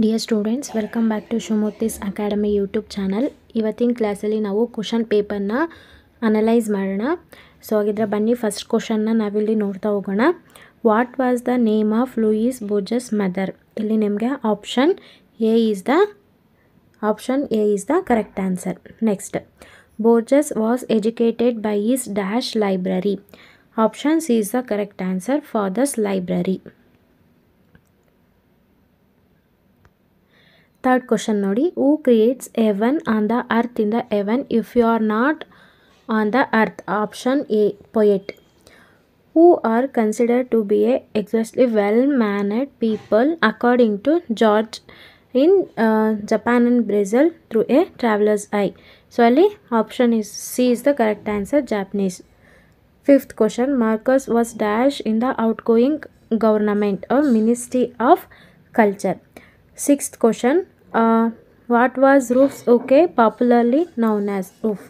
Dear students welcome back to Shivamurthy's academy YouTube channel ಇವತ್ತಿನ ಕ್ಲಾಸಲ್ಲಿ ನಾವು ಕ್ವಶನ್ ಪೇಪರ್ನ ಅನಲೈಸ್ ಮಾಡೋಣ ಸೊ ಹಾಗಿದ್ರೆ ಬನ್ನಿ ಫಸ್ಟ್ ಕ್ವಶನ್ನ ನಾವಿಲ್ಲಿ ನೋಡ್ತಾ ಹೋಗೋಣ what was the name of Luis Borges mother ಇಲ್ಲಿ ನಿಮಗೆ option A is the option A is the correct answer next Borges was educated by is dash library options is the correct answer father's library third question ನೋಡಿ who creates heaven on the earth in the heaven if you are not on the earth option A poet who are considered to be a exactly well ಮ್ಯಾನಡ್ people according to George in Japan and Brazil through a travellers I so ಅಲ್ಲಿ option is C is the correct answer Japanese fifth question Marcus was dash in the out going government or ministry of culture sixth question what was roofs okay popularly known as roof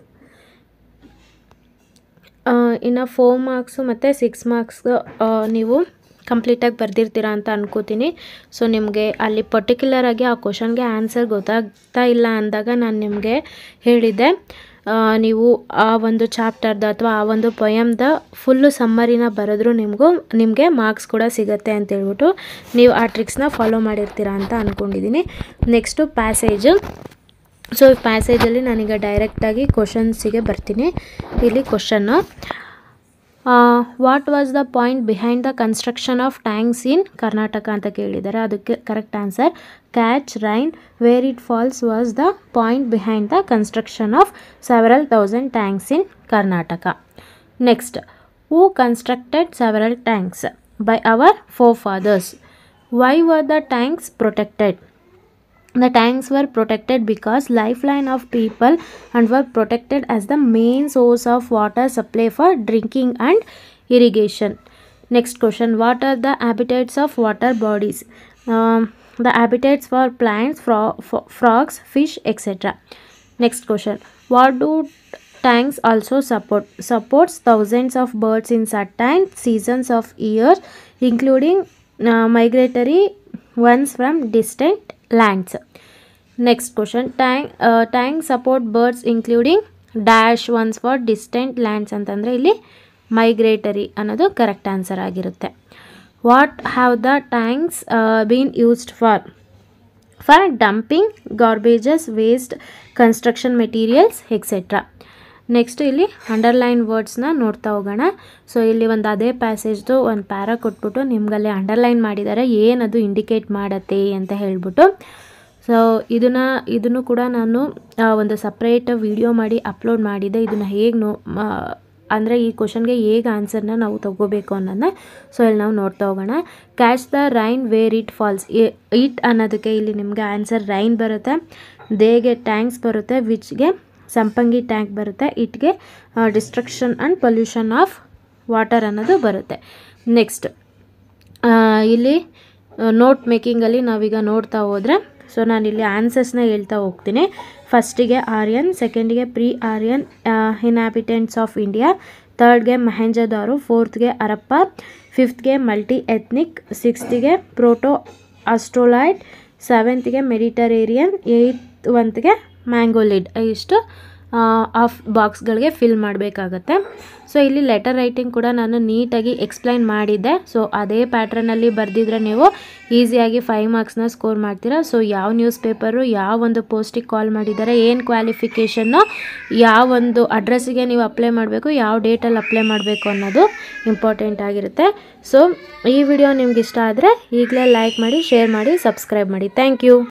ಇನ್ನು four marks ಮತ್ತು six marks ನೀವು ಕಂಪ್ಲೀಟಾಗಿ ಬರೆದಿರ್ತೀರ ಅಂತ ಅನ್ಕೋತೀನಿ so ನಿಮಗೆ ಅಲ್ಲಿ particular ಆಗಿ ಆ ಕ್ವಶನ್ಗೆ ಆನ್ಸರ್ ಗೊತ್ತಾಗ್ತಾ ಇಲ್ಲ ಅಂದಾಗ ನಾನು ನಿಮಗೆ ಹೇಳಿದ್ದೆ ನೀವು ಆ ಒಂದು ಚಾಪ್ಟರ್ದು ಅಥವಾ ಆ ಒಂದು ಪೊಯಮ್ದ ಫುಲ್ಲು ಸಮ್ಮರಿನ ಬರೆದ್ರೂ ನಿಮಗೂ ನಿಮಗೆ ಮಾರ್ಕ್ಸ್ ಕೂಡ ಸಿಗುತ್ತೆ ಅಂತೇಳ್ಬಿಟ್ಟು ನೀವು ಆ ಟ್ರಿಕ್ಸ್ನ ಫಾಲೋ ಮಾಡಿರ್ತೀರಾ ಅಂತ ಅಂದ್ಕೊಂಡಿದ್ದೀನಿ ನೆಕ್ಸ್ಟು ಪ್ಯಾಸೇಜು ಸೊ ಈ ಪ್ಯಾಸೇಜಲ್ಲಿ ನಾನೀಗ ಡೈರೆಕ್ಟಾಗಿ ಕ್ವಶನ್ಸಿಗೆ ಬರ್ತೀನಿ ಇಲ್ಲಿ ಕ್ವಶನ್ನು what was the point behind the construction of tanks in Karnataka? And the correct answer catch rain where it falls was the point behind the construction of several thousand tanks in Karnataka. Next, who constructed several tanks? By our forefathers. Why were the tanks protected? the tanks were protected because lifeline of people and were protected as the main source of water supply for drinking and irrigation next question what are the habitats of water bodies um, the habitats for plants fro fro frogs fish etc next question what do tanks also support supports thousands of birds in certain seasons of year including uh, migratory ones from distant lands next question tank tank support birds including dash ones for distant lands ಅಂತಂದರೆ ಇಲ್ಲಿ migratory ಅನ್ನೋದು correct answer ಆಗಿರುತ್ತೆ what have the tanks been used for for dumping garbages waste construction materials etcetera next ಇಲ್ಲಿ underline ವರ್ಡ್ಸ್ನ ನೋಡ್ತಾ ಹೋಗೋಣ so ಇಲ್ಲಿ ಒಂದು ಅದೇ ಪ್ಯಾಸೇಜ್ದು ಒಂದು ಪ್ಯಾರಾ ಕೊಟ್ಬಿಟ್ಟು ನಿಮ್ಗಲ್ಲಿ ಅಂಡರ್ಲೈನ್ ಮಾಡಿದ್ದಾರೆ ಏನದು ಇಂಡಿಕೇಟ್ ಮಾಡತ್ತೆ ಅಂತ ಹೇಳ್ಬಿಟ್ಟು ಸೊ ಇದನ್ನ ಇದನ್ನು ಕೂಡ ನಾನು ಒಂದು ಸಪ್ರೇಟ್ ವಿಡಿಯೋ ಮಾಡಿ ಅಪ್ಲೋಡ್ ಮಾಡಿದೆ ಇದನ್ನು ಹೇಗೆ ನೋ ಅಂದರೆ ಈ ಕ್ವಶನ್ಗೆ ಹೇಗೆ ಆನ್ಸರ್ನ ನಾವು ತಗೋಬೇಕು ಅನ್ನೋದನ್ನ ಸೊ ಇಲ್ಲಿ ನಾವು ನೋಡ್ತಾ ಹೋಗೋಣ catch the rain where it falls it ಅನ್ನೋದಕ್ಕೆ ಇಲ್ಲಿ ನಿಮಗೆ ಆನ್ಸರ್ ರೈನ್ ಬರುತ್ತೆ ದೇಗೆ ಟ್ಯಾಂಕ್ಸ್ ಬರುತ್ತೆ ವಿಚ್ಗೆ ಸಂಪಂಗಿ ಟ್ಯಾಂಕ್ ಬರುತ್ತೆ ಇಟ್ಗೆ destruction and pollution of water ಅನ್ನೋದು ಬರುತ್ತೆ ನೆಕ್ಸ್ಟ್ ಇಲ್ಲಿ ನೋಟ್ ಮೇಕಿಂಗಲ್ಲಿ ನಾವೀಗ ನೋಡ್ತಾ ಹೋದರೆ ಸೊ ನಾನಿಲ್ಲಿ ಆನ್ಸರ್ಸ್ನ ಹೇಳ್ತಾ ಹೋಗ್ತೀನಿ ಫಸ್ಟಿಗೆ ಆರ್ಯನ್ ಸೆಕೆಂಡಿಗೆ pre Aryan inhabitants of India ಥರ್ಡ್ಗೆ ಮಹೇಂಜದಾರು ಫೋರ್ತ್ಗೆ ಅರಪ್ಪ ಫಿಫ್ತ್ಗೆ ಮಲ್ಟಿ ಎಥ್ನಿಕ್ ಸಿಕ್ಸ್ತಿಗೆ ಪ್ರೋಟೋ ಆಸ್ಟ್ರೋಲಾಯ್ಡ್ ಸೆವೆಂತ್ಗೆ ಮೆಡಿಟರೇರಿಯನ್ ಏಯ್ತ್ ಒಂತ್ಗೆ ಮ್ಯಾಂಗೋ ಲಿಡ್ ಇಷ್ಟು ಆಫ್ ಬಾಕ್ಸ್ಗಳಿಗೆ ಫಿಲ್ ಮಾಡಬೇಕಾಗತ್ತೆ ಸೊ ಇಲ್ಲಿ ಲೆಟರ್ ರೈಟಿಂಗ್ ಕೂಡ ನಾನು ನೀಟಾಗಿ ಎಕ್ಸ್ಪ್ಲೈನ್ ಮಾಡಿದ್ದೆ ಸೊ ಅದೇ ಪ್ಯಾಟ್ರನಲ್ಲಿ ಬರೆದಿದ್ರೆ ನೀವು ಈಸಿಯಾಗಿ ಫೈವ್ ಮಾರ್ಕ್ಸ್ನ ಸ್ಕೋರ್ ಮಾಡ್ತೀರಾ ಸೊ ಯಾವ ನ್ಯೂಸ್ ಪೇಪರು ಯಾವ ಒಂದು ಪೋಸ್ಟಿಗೆ ಕಾಲ್ ಮಾಡಿದ್ದಾರೆ ಏನು ಕ್ವಾಲಿಫಿಕೇಷನ್ನು ಯಾವ ಒಂದು ಅಡ್ರೆಸ್ಸಿಗೆ ನೀವು ಅಪ್ಲೈ ಮಾಡಬೇಕು ಯಾವ ಡೇಟಲ್ಲಿ ಅಪ್ಲೈ ಮಾಡಬೇಕು ಅನ್ನೋದು ಇಂಪಾರ್ಟೆಂಟ್ ಆಗಿರುತ್ತೆ ಸೊ ಈ ವಿಡಿಯೋ ನಿಮ್ಗೆ ಇಷ್ಟ ಆದರೆ ಈಗಲೇ ಲೈಕ್ ಮಾಡಿ ಶೇರ್ ಮಾಡಿ ಸಬ್ಸ್ಕ್ರೈಬ್ ಮಾಡಿ ಥ್ಯಾಂಕ್ ಯು